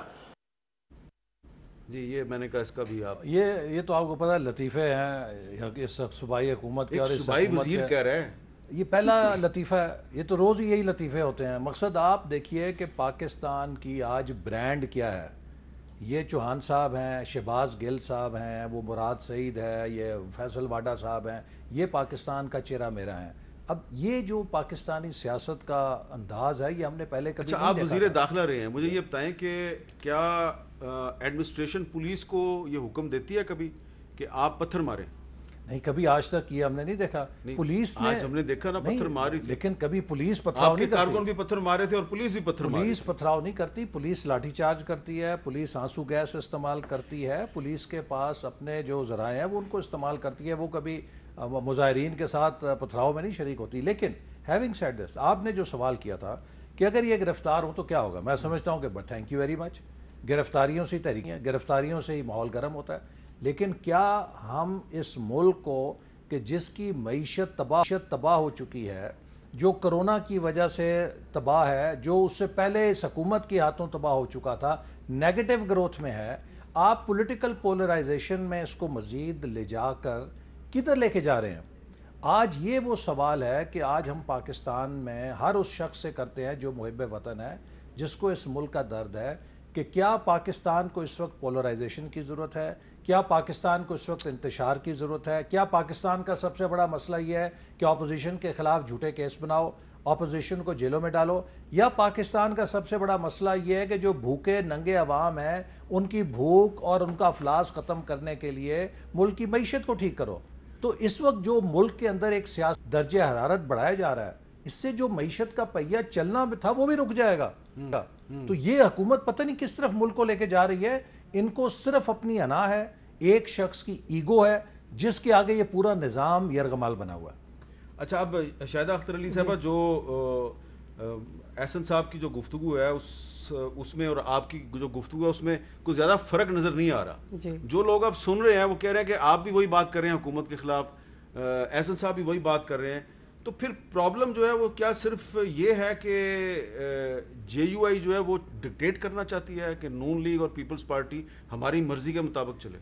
जी ये मैंने कहा इसका भी आप ये ये तो आपको पता है लतीफ़े हैं इस सूबाई हुकूमत के और सूबाई वजीर कह रहे हैं ये पहला लतीफ़ा है ये तो रोज़ यही लतीफ़े होते हैं मकसद आप देखिए कि पाकिस्तान की आज ब्रांड क्या है ये चौहान साहब हैं शहबाज गिल साहब हैं वो मुराद सईद है ये फैसल वाडा साहब हैं ये पाकिस्तान का चेहरा मेरा है अब ये जो पाकिस्तानी सियासत का अंदाज है ये हमने पहले कभी अच्छा आप वजीर दाखिला रहे हैं मुझे ये बताएं कि क्या एडमिनिस्ट्रेशन पुलिस को ये हुक्म देती है कभी कि आप पत्थर मारें नहीं कभी आज तक ये हमने नहीं देखा नहीं, पुलिस ने आज हमने देखा ना पत्थर मारी थी लेकिन कभी पुलिस पथराव नहीं कारकुन भी पत्थर मारे थे और पुलिस भी पत्थर पुलिस पथराव नहीं करती पुलिस लाठीचार्ज करती है पुलिस आंसू गैस इस्तेमाल करती है पुलिस के पास अपने जो जराए हैं वो उनको इस्तेमाल करती है वो कभी मुजाहरीन के साथ पथराव में नहीं शरीक होती लेकिन हैविंग सेड दिस आपने जो सवाल किया था कि अगर ये गिरफ्तार हो तो क्या होगा मैं समझता हूँ कि थैंक यू वेरी मच गिरफ्तारियों से ही गिरफ्तारियों से ही माहौल गर्म होता है लेकिन क्या हम इस मुल्क को कि जिसकी मीशत तबाह तबाह हो चुकी है जो करोना की वजह से तबाह है जो उससे पहले इस हकूमत के हाथों तबाह हो चुका था नेगेटिव ग्रोथ में है आप पॉलिटिकल पोलराइजेशन में इसको मज़ीद ले जाकर किधर लेके जा रहे हैं आज ये वो सवाल है कि आज हम पाकिस्तान में हर उस शख्स से करते हैं जो मुहब वतन है जिसको इस मुल्क का दर्द है कि क्या पाकिस्तान को इस वक्त पोलराइजेशन की ज़रूरत है क्या पाकिस्तान को इस वक्त इंतजार की ज़रूरत है क्या पाकिस्तान का सबसे बड़ा मसला यह है कि अपोजिशन के ख़िलाफ़ झूठे केस बनाओ अपोजिशन को जेलों में डालो या पाकिस्तान का सबसे बड़ा मसला यह है कि जो भूखे नंगे अवाम हैं उनकी भूख और उनका अफलास ख़त्म करने के लिए मुल्क की मीशत को ठीक करो तो इस वक्त जो मुल्क के अंदर एक सियासत दर्ज हरारत बढ़ाया जा रहा है इससे जो मीशत का पहिया चलना भी था वो भी रुक जाएगा हम्म, हम्म। तो ये हुकूमत पता नहीं किस तरफ मुल्क को लेके जा रही है इनको सिर्फ अपनी अना है एक शख्स की ईगो है जिसके आगे ये पूरा निज़ाम यरगमाल बना हुआ है अच्छा अब शाहिदा अख्तर अली साहबा जो एहसन साहब की जो गुफ्तु है उस उसमें और आपकी जो गुफ्तु है उसमें कुछ ज़्यादा फ़र्क नज़र नहीं आ रहा जो लोग अब सुन रहे हैं वो कह रहे हैं कि आप भी वही बात कर रहे हैं हुकूमत के ख़िलाफ़ एहसन साहब भी वही बात कर रहे हैं तो फिर प्रॉब्लम जो है वो क्या सिर्फ ये है कि जे यू आई जो है वो डिक्टेट करना चाहती है कि नून लीग और पीपल्स पार्टी हमारी मर्ज़ी के मुताबिक चले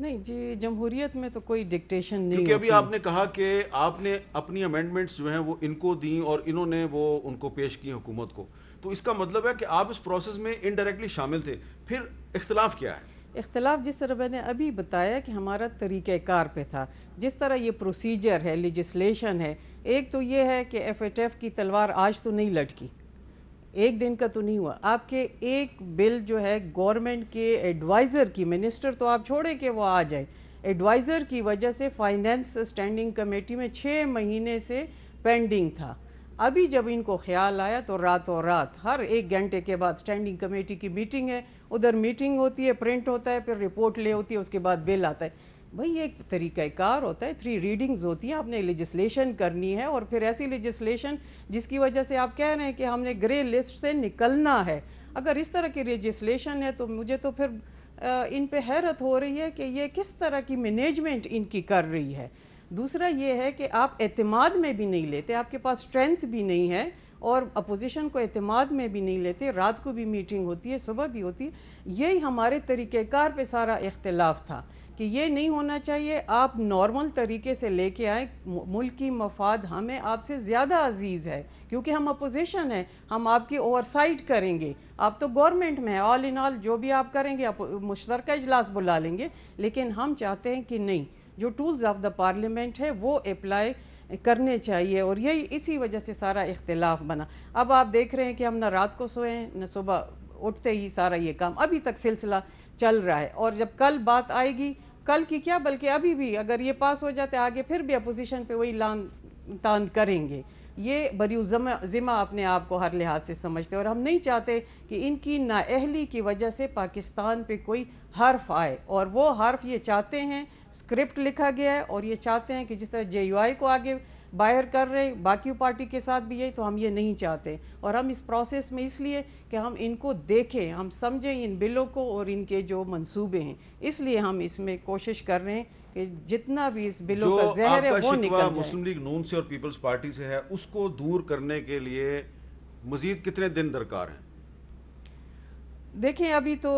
नहीं जी जमहूरियत में तो कोई डिक्टेशन नहीं क्योंकि अभी आपने कहा कि आपने अपनी अमेंडमेंट्स जो हैं वो इनको दी और इन्होंने वो उनको पेश की हुकूमत को तो इसका मतलब है कि आप इस प्रोसेस में इनडायरेक्टली शामिल थे फिर इख्तलाफ क्या है इख्तलाफ जिस तरह मैंने अभी बताया कि हमारा तरीक़ार पे था जिस तरह ये प्रोसीजर है लेजिस्लेशन है एक तो ये है कि एफ की तलवार आज तो नहीं लटकी एक दिन का तो नहीं हुआ आपके एक बिल जो है गवर्नमेंट के एडवाइज़र की मिनिस्टर तो आप छोड़े कि वो आ जाए एडवाइज़र की वजह से फाइनेंस स्टैंडिंग कमेटी में छः महीने से पेंडिंग था अभी जब इनको ख्याल आया तो रातों रात हर एक घंटे के बाद स्टैंडिंग कमेटी की मीटिंग है उधर मीटिंग होती है प्रिंट होता है फिर रिपोर्ट ले होती है उसके बाद बिल आता है भाई एक तरीक़ाकार होता है थ्री रीडिंग्स होती हैं आपने लेजिस्लेशन करनी है और फिर ऐसी लेजिस्लेशन जिसकी वजह से आप कह रहे हैं कि हमने ग्रे लिस्ट से निकलना है अगर इस तरह की लेजिस्लेशन है तो मुझे तो फिर आ, इन पे हैरत हो रही है कि ये किस तरह की मैनेजमेंट इनकी कर रही है दूसरा ये है कि आप अतमाद में भी नहीं लेते आपके पास स्ट्रेंथ भी नहीं है और अपोजिशन को अतमाद में भी नहीं लेते रात को भी मीटिंग होती है सुबह भी होती है यही हमारे तरीक़ेकार पर सारा इख्तलाफ था कि ये नहीं होना चाहिए आप नॉर्मल तरीके से लेके आए मुल्क की मफाद हमें आपसे ज़्यादा अजीज़ है क्योंकि हम अपोजिशन है हम आपकी ओवरसाइट करेंगे आप तो गवर्नमेंट में है ऑल इन ऑल जो भी आप करेंगे आप मुश्तर इजलास बुला लेंगे लेकिन हम चाहते हैं कि नहीं जो टूल्स ऑफ द पार्लियामेंट है वो अप्लाई करने चाहिए और यही इसी वजह से सारा इख्तलाफ बना अब आप देख रहे हैं कि हम ना रात को सोएं ना सुबह उठते ही सारा ये काम अभी तक सिलसिला चल रहा है और जब कल बात आएगी कल की क्या बल्कि अभी भी अगर ये पास हो जाते आगे फिर भी अपोजिशन पे वही लान तान करेंगे ये बरी ज़िम्मा अपने आप को हर लिहाज से समझते और हम नहीं चाहते कि इनकी नाअहली की वजह से पाकिस्तान पे कोई हर्फ आए और वो हर्फ ये चाहते हैं स्क्रिप्ट लिखा गया है और ये चाहते हैं कि जिस तरह जे को आगे बाहर कर रहे बाकी पार्टी के साथ भी यही तो हम ये नहीं चाहते और हम इस प्रोसेस में इसलिए कि हम इनको देखें हम समझें इन बिलों को और इनके जो मंसूबे हैं इसलिए हम इसमें कोशिश कर रहे हैं कि जितना भी इस बिलों का जहर है वो निकल जाए मुस्लिम लीग नून से और पीपल्स पार्टी से है उसको दूर करने के लिए मजीद कितने दिन दरकार हैं देखें अभी तो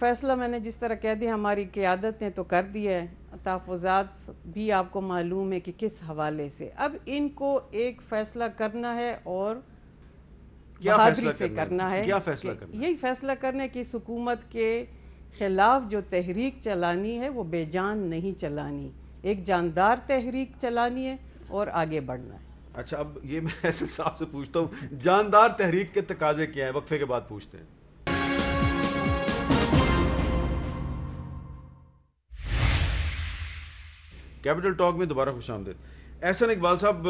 फैसला मैंने जिस तरह कह दिया हमारी क्यादत ने तो कर दिया है तहफ़ात भी आपको मालूम है कि किस हवाले से अब इनको एक फ़ैसला करना है और क्या फैसला से करना, करना है क्या फैसला करना यही फैसला करना है कि इस हुकूमत के ख़िलाफ़ जो तहरीक चलानी है वो बेजान नहीं चलानी एक जानदार तहरीक चलानी है और आगे बढ़ना है अच्छा अब ये मैं ऐसे साहब से पूछता हूँ जानदार तहरीक के तकाजे क्या है वक्फे के बाद पूछते हैं कैपिटल टॉक में दोबारा खुश आमदेद एहसन इकबाल साहब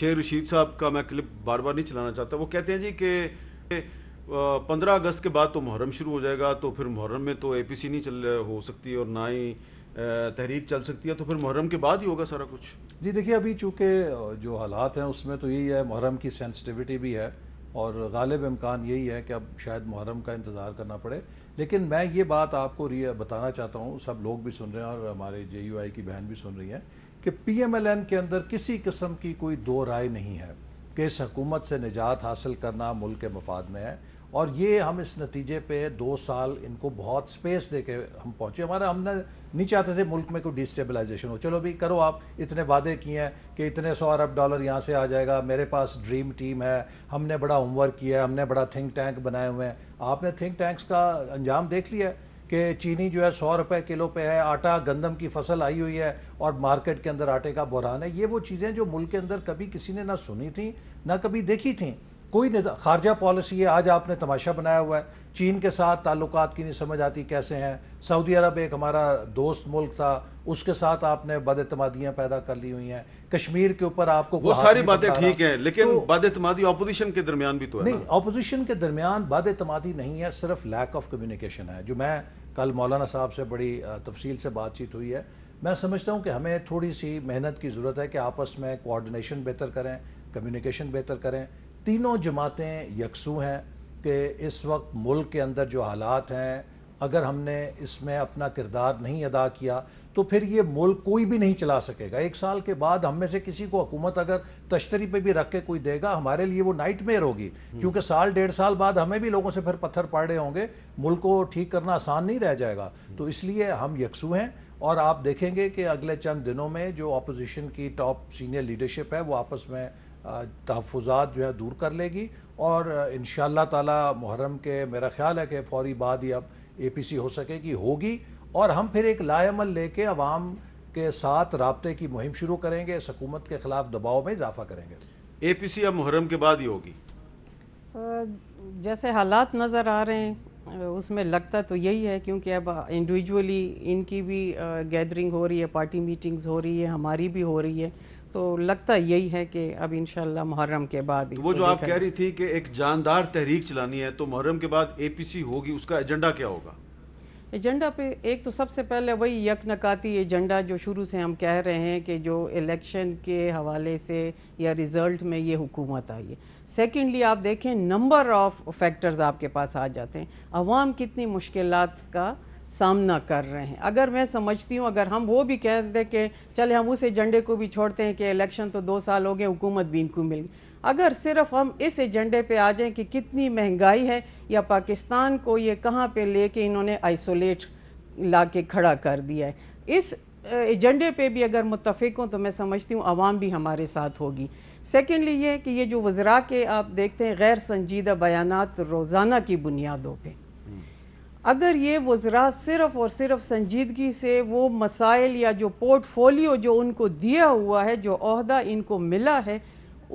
शेर रशीद साहब का मैं क्लिप बार बार नहीं चलाना चाहता वो कहते हैं जी कि पंद्रह अगस्त के बाद तो मुहर्रम शुरू हो जाएगा तो फिर मुहर्रम में तो ए पी सी नहीं चल हो सकती और ना ही तहरीक चल सकती है तो फिर मुहर्रम के बाद ही होगा सारा कुछ जी देखिए अभी चूँकि जो हालात हैं उसमें तो यही है मुहर्रम की सेंसिटिविटी भी है और गालिब इम्कान यही है कि अब शायद मुहर्रम का इंतज़ार करना पड़े लेकिन मैं ये बात आपको बताना चाहता हूँ सब लोग भी सुन रहे हैं और हमारे जे की बहन भी सुन रही है कि पी के अंदर किसी किस्म की कोई दो राय नहीं है कि इस हकूमत से निजात हासिल करना मुल्क के मफाद में है और ये हम इस नतीजे पे दो साल इनको बहुत स्पेस दे के हम पहुँचे हमारा हमने नहीं चाहते थे मुल्क में कोई डिस्टेबलाइजेशन हो चलो भी करो आप इतने वादे किए हैं कि इतने सौ अरब डॉलर यहाँ से आ जाएगा मेरे पास ड्रीम टीम है हमने बड़ा होमवर्क किया है हमने बड़ा थिंक टैंक बनाए हुए हैं आपने थिंक टैंक्स का अंजाम देख लिया है कि चीनी जो है सौ रुपये किलो पे है आटा गंदम की फसल आई हुई है और मार्केट के अंदर आटे का बुरान है ये वो चीज़ें जो मुल्क के अंदर कभी किसी ने ना सुनी थी ना कभी देखी थी कोई खारजा पॉलिसी है आज आपने तमाशा बनाया हुआ है चीन के साथ ताल्लुक की नहीं समझ आती कैसे हैं सऊदी अरब एक हमारा दोस्त मुल्क था उसके साथ आपने बदतमादियां पैदा कर ली हुई हैं कश्मीर के ऊपर आपको वो सारी बातें ठीक हैं लेकिन तो, बदतमादी ऑपोजिशन के दरमियान भी तो है नहीं ऑपोजिशन के दरमियान बदतमादी नहीं है सिर्फ लैक ऑफ कम्युनिकेशन है जो मैं कल मौलाना साहब से बड़ी तफसील से बातचीत हुई है मैं समझता हूँ कि हमें थोड़ी सी मेहनत की ज़रूरत है कि आपस में कोऑर्डिनेशन बेहतर करें कम्युनिकेशन बेहतर करें तीनों जमातें यकसू हैं कि इस वक्त मुल्क के अंदर जो हालात हैं अगर हमने इसमें अपना किरदार नहीं अदा किया तो फिर ये मुल्क कोई भी नहीं चला सकेगा एक साल के बाद हम में से किसी को हुकूमत अगर तश्तरी पे भी रख के कोई देगा हमारे लिए वो नाइट मेयर होगी हम्म। क्योंकि साल डेढ़ साल बाद हमें भी लोगों से फिर पत्थर पड़ रहे होंगे मुल्क को ठीक करना आसान नहीं रह जाएगा हम्म। तो इसलिए हम यकसू हैं और आप देखेंगे कि अगले चंद दिनों में जो अपोजिशन की टॉप सीनियर लीडरशिप है वो आपस में तहफ़ात जो हैं दूर कर लेगी और इन ताला मुहर्रम के मेरा ख्याल है कि फौरी बाद ही अब ए पी सी हो सकेगी होगी और हम फिर एक लाएमल लेके अवाम के साथ रबते की मुहिम शुरू करेंगे इस हकूमत के ख़िलाफ़ दबाव में इजाफा करेंगे ए पी सी अब मुहर्रम के बाद ही होगी जैसे हालात नज़र आ रहे हैं उसमें लगता तो यही है क्योंकि अब इंडिविजुअली इनकी भी गैदरिंग हो रही है पार्टी मीटिंग्स हो रही है हमारी भी हो रही है तो लगता यही है कि अब इन मुहर्रम के बाद तो वो जो आप कह रही थी कि एक जानदार तहरीक चलानी है तो मुहर्रम के बाद एपीसी होगी उसका एजेंडा क्या होगा एजेंडा पे एक तो सबसे पहले वही यक नकाती एजेंडा जो शुरू से हम कह रहे हैं कि जो इलेक्शन के हवाले से या रिज़ल्ट में ये हुकूमत आई है सेकेंडली आप देखें नंबर ऑफ़ फैक्टर्स आपके पास आ जाते हैं अवाम कितनी मुश्किल का सामना कर रहे हैं अगर मैं समझती हूँ अगर हम वो भी कह दें कि चले हम उस एजेंडे को भी छोड़ते हैं कि इलेक्शन तो दो साल हो गए हुकूमत भी इनको मिल अगर सिर्फ हम इस एजेंडे पे आ जाएं कि कितनी महंगाई है या पाकिस्तान को ये कहाँ पे लेके इन्होंने आइसोलेट ला के खड़ा कर दिया है इस एजेंडे पे भी अगर मुतफिक हों तो मैं समझती हूँ आवाम भी हमारे साथ होगी सेकेंडली ये कि ये जो वज़रा के आप देखते हैं गैर संजीदा बयान रोज़ाना की बुनियादों पर अगर ये वज्रा सिर्फ और सिर्फ संजीदगी से वो मसाइल या जो पोर्टफोलियो जो उनको दिया हुआ है जो अहदा इनको मिला है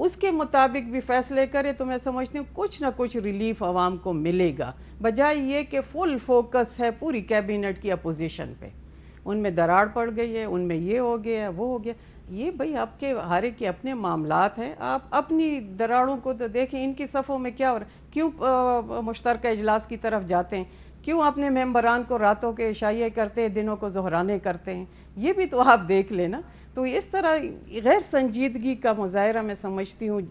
उसके मुताबिक भी फैसले करें तो मैं समझती हूँ कुछ ना कुछ रिलीफ आवाम को मिलेगा बजाय ये कि फुल फोकस है पूरी कैबिनेट की अपोजिशन पे उनमें दरार पड़ गई है उनमें ये हो गया वो हो गया ये भाई आपके हारे के अपने मामलात हैं आप अपनी दराड़ों को तो देखें इनकी सफ़ों में क्या हो रहा है क्यों मुश्तरक इजलास की तरफ जाते हैं क्यों अपने मेम्बरान को रातों के इशाइये करते हैं दिनों को जहराने करते हैं ये भी तो आप देख लेना तो इस तरह गैर संजीदगी का मुजाहरा मैं समझती हूँ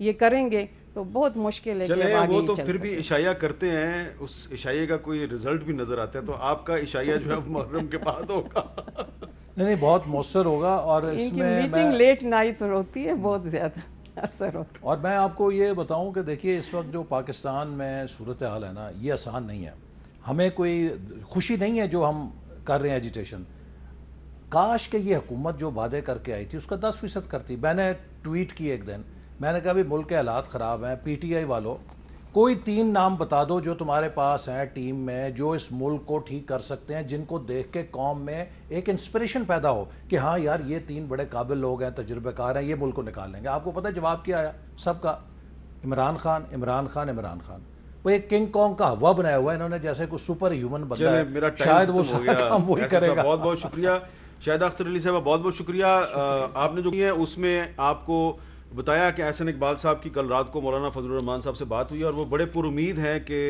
ये करेंगे तो बहुत मुश्किल है चले वो तो फिर भी इशाया करते हैं उस इशाइये का कोई रिजल्ट भी नज़र आता है तो आपका इशाया जो है मुहर्रम के बाद होगा नहीं नहीं बहुत मौसर होगा और इसमें मीटिंग लेट नाइट होती है बहुत ज़्यादा असर होता और मैं आपको ये बताऊं कि देखिए इस वक्त जो पाकिस्तान में सूरत हाल है ना ये आसान नहीं है हमें कोई खुशी नहीं है जो हम कर रहे हैं एजिटेशन काश के ये हुकूमत जो वादे करके आई थी उसका दस फीसद करती मैंने ट्वीट की एक दिन मैंने कहा भाई मुल्क के हालात ख़राब हैं पीटीआई वालों कोई तीन नाम बता दो जो तुम्हारे पास हैं टीम में जो इस मुल्क को ठीक कर सकते हैं जिनको देख के कौम में एक इंस्परेशन पैदा हो कि हाँ यार ये तीन बड़े काबिल लोग हैं तजुर्बेकार हैं ये मुल्क को निकाल लेंगे आपको पता है जवाब क्या आया सबका इमरान खान इमरान खान इमरान खान वो एक किंग कॉन्ग का हवा बनाया हुआ है इन्होंने जैसे कुछ सुपर ह्यूमन बनाया मेरा शायद वो काम वही करेगा बहुत बहुत शुक्रिया शायद अख्तर अली साहब बहुत बहुत शुक्रिया आपने जो किया है उसमें आपको बताया कि एहसन इकबाल साहब की कल रात को मौलाना फजलरहमान साहब से बात हुई और वो बड़े पुरुद हैं कि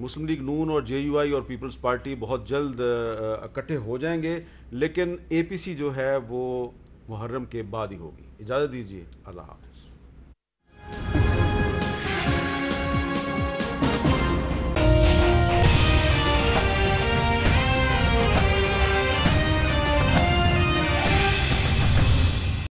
मुस्लिम लीग नून और जे और पीपल्स पार्टी बहुत जल्द इकट्ठे हो जाएंगे लेकिन ए पी सी जो है वो मुहर्रम के बाद ही होगी इजाज़त दीजिए अल्लाह हाफ